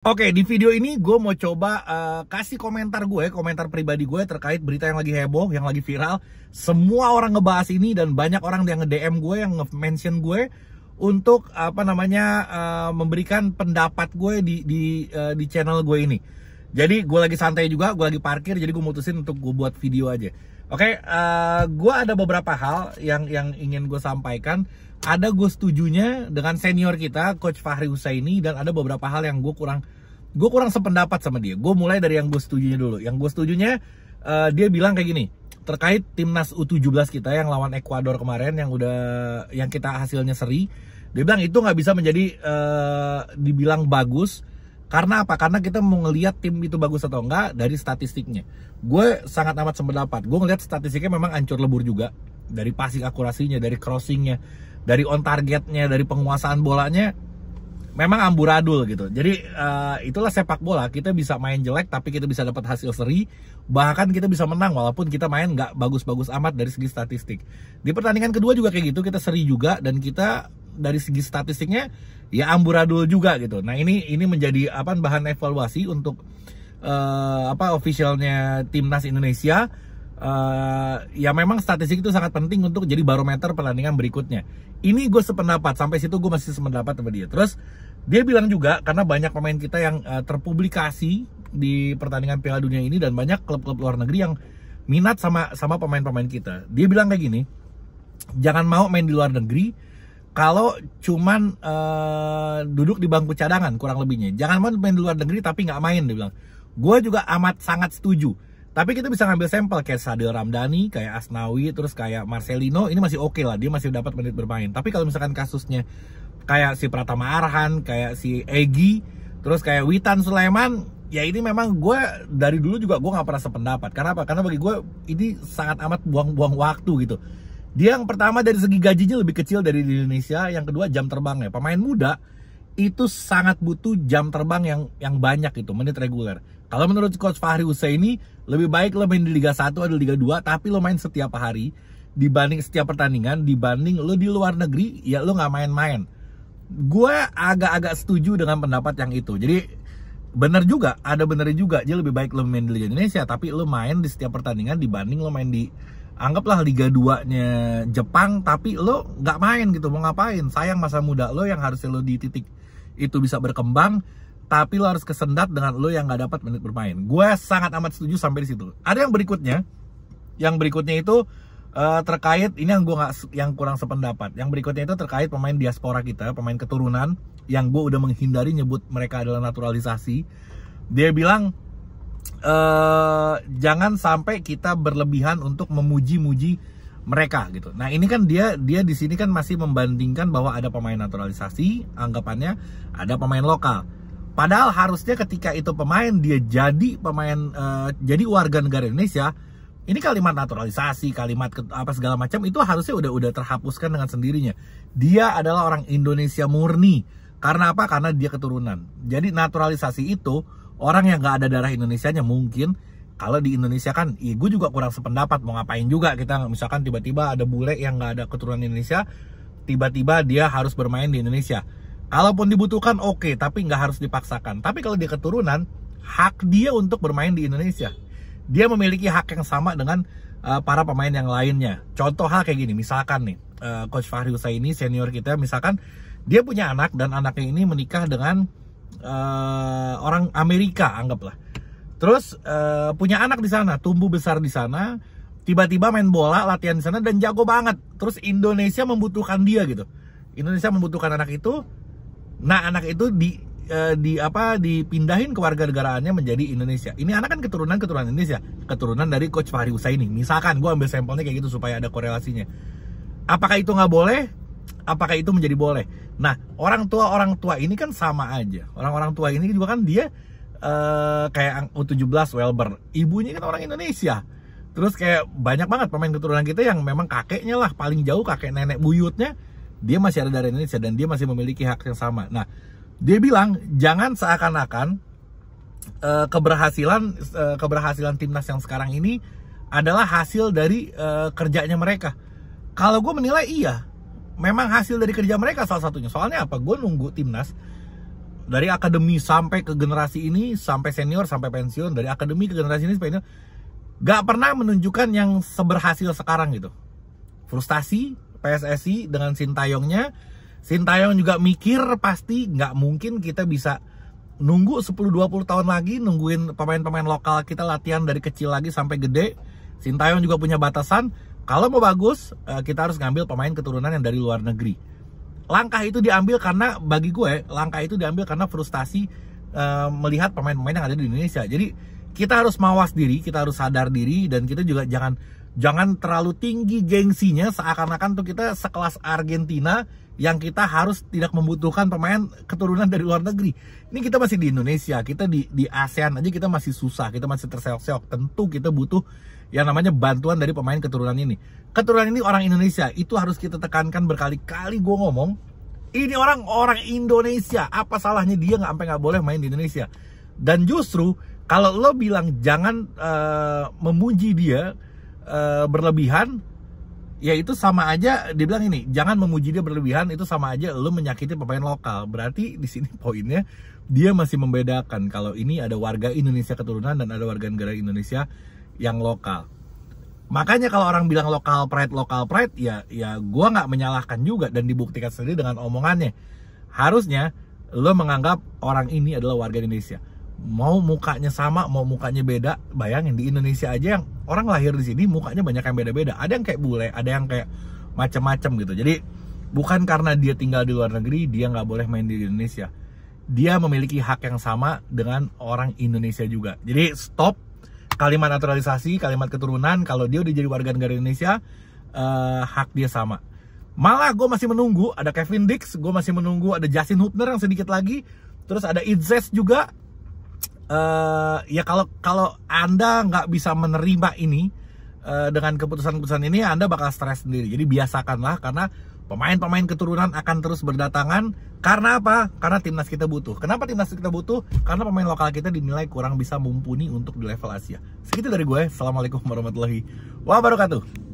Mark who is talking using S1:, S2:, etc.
S1: Oke, di video ini gue mau coba uh, kasih komentar gue, ya, komentar pribadi gue terkait berita yang lagi heboh, yang lagi viral. Semua orang ngebahas ini dan banyak orang yang nge-DM gue, yang nge-mention gue untuk apa namanya uh, memberikan pendapat gue di di uh, di channel gue ini. Jadi gue lagi santai juga, gue lagi parkir, jadi gue mutusin untuk gue buat video aja. Oke, okay, uh, eh, gue ada beberapa hal yang yang ingin gue sampaikan. Ada gue setujunya dengan senior kita, Coach Fahri Husaini, dan ada beberapa hal yang gue kurang gue kurang sependapat sama dia. Gue mulai dari yang gue setujunya dulu. Yang gue setujunya uh, dia bilang kayak gini terkait timnas U17 kita yang lawan Ekuador kemarin yang udah yang kita hasilnya seri. Dia bilang itu nggak bisa menjadi uh, dibilang bagus karena apa? Karena kita mau ngelihat tim itu bagus atau enggak dari statistiknya. Gue sangat amat sependapat. Gue ngelihat statistiknya memang ancur lebur juga. Dari passing akurasinya, dari crossingnya, dari on targetnya, dari penguasaan bolanya. Memang amburadul gitu. Jadi uh, itulah sepak bola. Kita bisa main jelek tapi kita bisa dapat hasil seri. Bahkan kita bisa menang walaupun kita main nggak bagus-bagus amat dari segi statistik. Di pertandingan kedua juga kayak gitu. Kita seri juga dan kita dari segi statistiknya ya amburadul juga gitu. Nah ini ini menjadi apa bahan evaluasi untuk uh, apa officialnya timnas Indonesia. Uh, ya memang statistik itu sangat penting untuk jadi barometer pertandingan berikutnya. Ini gue sependapat sampai situ gue masih sependapat sama dia. Terus dia bilang juga karena banyak pemain kita yang uh, terpublikasi di pertandingan Piala Dunia ini dan banyak klub-klub luar negeri yang minat sama sama pemain-pemain kita. Dia bilang kayak gini, jangan mau main di luar negeri kalau cuman uh, duduk di bangku cadangan kurang lebihnya jangan main di luar negeri tapi nggak main dia bilang gue juga amat sangat setuju tapi kita bisa ngambil sampel kayak Sadil Ramdhani kayak Asnawi terus kayak Marcelino ini masih oke okay lah dia masih dapat menit bermain tapi kalau misalkan kasusnya kayak si Pratama Arhan kayak si Egi terus kayak Witan Sulaiman ya ini memang gue dari dulu juga gue nggak pernah sependapat karena apa karena bagi gue ini sangat amat buang-buang waktu gitu dia yang pertama dari segi gajinya lebih kecil dari di Indonesia, yang kedua jam terbangnya. Pemain muda itu sangat butuh jam terbang yang yang banyak itu, menit reguler. Kalau menurut coach Fahri ini lebih baik lo main di Liga 1 atau Liga 2, tapi lo main setiap hari dibanding setiap pertandingan dibanding lo di luar negeri ya lo nggak main-main gue agak-agak setuju dengan pendapat yang itu jadi benar juga ada benernya juga jadi lebih baik lo main di Liga Indonesia tapi lo main di setiap pertandingan dibanding lo main di anggaplah Liga 2-nya Jepang tapi lo nggak main gitu mau ngapain sayang masa muda lo yang harusnya lo di titik itu bisa berkembang tapi lo harus kesendat dengan lo yang nggak dapat menit bermain gue sangat amat setuju sampai di situ ada yang berikutnya yang berikutnya itu uh, terkait ini yang gue nggak yang kurang sependapat yang berikutnya itu terkait pemain diaspora kita pemain keturunan yang gue udah menghindari nyebut mereka adalah naturalisasi dia bilang Eh, jangan sampai kita berlebihan untuk memuji-muji mereka gitu. Nah ini kan dia dia di sini kan masih membandingkan bahwa ada pemain naturalisasi, anggapannya ada pemain lokal. Padahal harusnya ketika itu pemain dia jadi pemain uh, jadi warga negara Indonesia, ini kalimat naturalisasi, kalimat apa segala macam itu harusnya udah udah terhapuskan dengan sendirinya. Dia adalah orang Indonesia murni. Karena apa? Karena dia keturunan. Jadi naturalisasi itu orang yang nggak ada darah Indonesia-nya mungkin kalau di Indonesia kan, ya gue juga kurang sependapat mau ngapain juga kita misalkan tiba-tiba ada bule yang nggak ada keturunan Indonesia, tiba-tiba dia harus bermain di Indonesia. Kalaupun dibutuhkan oke, okay, tapi nggak harus dipaksakan. Tapi kalau dia keturunan, hak dia untuk bermain di Indonesia. Dia memiliki hak yang sama dengan uh, para pemain yang lainnya. Contoh hal kayak gini, misalkan nih, uh, Coach Fahri Usaini senior kita, misalkan dia punya anak dan anaknya ini menikah dengan uh, orang Amerika anggaplah. Terus uh, punya anak di sana, tumbuh besar di sana, tiba-tiba main bola, latihan di sana dan jago banget. Terus Indonesia membutuhkan dia gitu. Indonesia membutuhkan anak itu. Nah, anak itu di uh, di apa dipindahin ke warga negaraannya menjadi Indonesia. Ini anak kan keturunan keturunan Indonesia, keturunan dari Coach Fahri Usaini. Misalkan gue ambil sampelnya kayak gitu supaya ada korelasinya. Apakah itu nggak boleh? apakah itu menjadi boleh? Nah, orang tua orang tua ini kan sama aja. Orang-orang tua ini juga kan dia uh, kayak U17 Welber, ibunya kan orang Indonesia. Terus kayak banyak banget pemain keturunan kita yang memang kakeknya lah paling jauh kakek nenek buyutnya dia masih ada dari Indonesia dan dia masih memiliki hak yang sama. Nah, dia bilang jangan seakan-akan uh, keberhasilan uh, keberhasilan timnas yang sekarang ini adalah hasil dari uh, kerjanya mereka. Kalau gue menilai iya, memang hasil dari kerja mereka salah satunya. Soalnya apa? Gue nunggu timnas dari akademi sampai ke generasi ini, sampai senior, sampai pensiun, dari akademi ke generasi ini sampai gak pernah menunjukkan yang seberhasil sekarang gitu. Frustasi PSSI dengan Sintayongnya, Sintayong juga mikir pasti gak mungkin kita bisa nunggu 10-20 tahun lagi nungguin pemain-pemain lokal kita latihan dari kecil lagi sampai gede. Sintayong juga punya batasan kalau mau bagus, eh, kita harus ngambil pemain keturunan yang dari luar negeri. Langkah itu diambil karena bagi gue, langkah itu diambil karena frustasi eh, melihat pemain-pemain yang ada di Indonesia. Jadi kita harus mawas diri, kita harus sadar diri dan kita juga jangan jangan terlalu tinggi gengsinya seakan-akan tuh kita sekelas Argentina yang kita harus tidak membutuhkan pemain keturunan dari luar negeri. Ini kita masih di Indonesia, kita di di ASEAN aja kita masih susah, kita masih terseok-seok. Tentu kita butuh yang namanya bantuan dari pemain keturunan ini. Keturunan ini orang Indonesia, itu harus kita tekankan berkali-kali gue ngomong. Ini orang orang Indonesia, apa salahnya dia nggak sampai nggak boleh main di Indonesia? Dan justru kalau lo bilang jangan uh, memuji dia uh, berlebihan, ya itu sama aja dibilang ini jangan memuji dia berlebihan itu sama aja lo menyakiti pemain lokal berarti di sini poinnya dia masih membedakan kalau ini ada warga Indonesia keturunan dan ada warga negara Indonesia yang lokal makanya kalau orang bilang lokal pride lokal pride ya ya gue nggak menyalahkan juga dan dibuktikan sendiri dengan omongannya harusnya lo menganggap orang ini adalah warga Indonesia mau mukanya sama, mau mukanya beda, bayangin di Indonesia aja yang orang lahir di sini mukanya banyak yang beda-beda. Ada yang kayak bule, ada yang kayak macam-macam gitu. Jadi bukan karena dia tinggal di luar negeri dia nggak boleh main di Indonesia. Dia memiliki hak yang sama dengan orang Indonesia juga. Jadi stop kalimat naturalisasi, kalimat keturunan. Kalau dia udah jadi warga negara Indonesia, eh, hak dia sama. Malah gue masih menunggu ada Kevin Dix, gue masih menunggu ada Justin Hubner yang sedikit lagi, terus ada Itzes juga, uh, ya kalau kalau anda nggak bisa menerima ini uh, dengan keputusan-keputusan ini anda bakal stres sendiri jadi biasakanlah karena pemain-pemain keturunan akan terus berdatangan karena apa? Karena timnas kita butuh. Kenapa timnas kita butuh? Karena pemain lokal kita dinilai kurang bisa mumpuni untuk di level Asia. Segitu dari gue. Assalamualaikum warahmatullahi wabarakatuh.